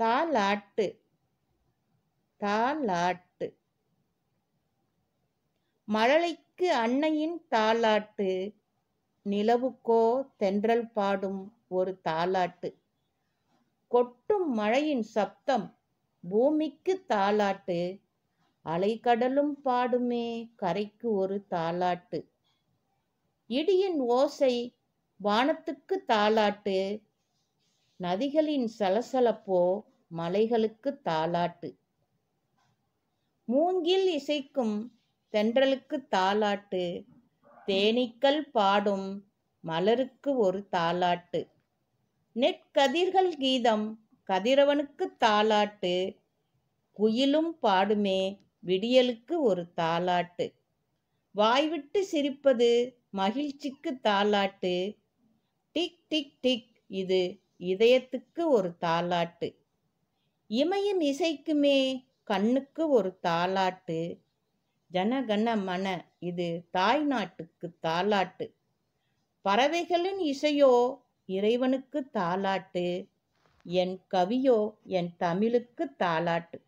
தாலாட்டு தாலாட்டு மழலைக்கு அன்னையின் தாலாட்டு நிலவுக்கோ தென்றல் பாடும் ஒரு தாலாட்டு கொட்டும் மழையின் சப்தம் பூமிக்கு தாலாட்டு அலைக்கடலும் பாடுமே கரைக்கு ஒரு தாலாட்டு இடியின் ஓசை வானத்துக்கு தாலாட்டு நதிகளின் சலசலப்போ மலைகளுக்கு தாலாட்டு மூங்கில் இசைக்கும் தென்றலுக்கு தாலாட்டு தேனீக்கள் பாடும் மலருக்கு ஒரு தாலாட்டு நெற்கதிர்கள் கீதம் கதிரவனுக்கு தாலாட்டு குயிலும் பாடுமே விடியலுக்கு ஒரு தாலாட்டு வாய்விட்டு சிரிப்பது மகிழ்ச்சிக்கு தாலாட்டு டிக் டிக் டிக் இது இதயத்துக்கு ஒரு தாலாட்டு இமையின் இசைக்குமே கண்ணுக்கு ஒரு தாலாட்டு ஜனகன மன இது தாய் நாட்டுக்கு தாலாட்டு பறவைகளின் இசையோ இறைவனுக்கு தாலாட்டு என் கவியோ என் தமிழுக்கு தாலாட்டு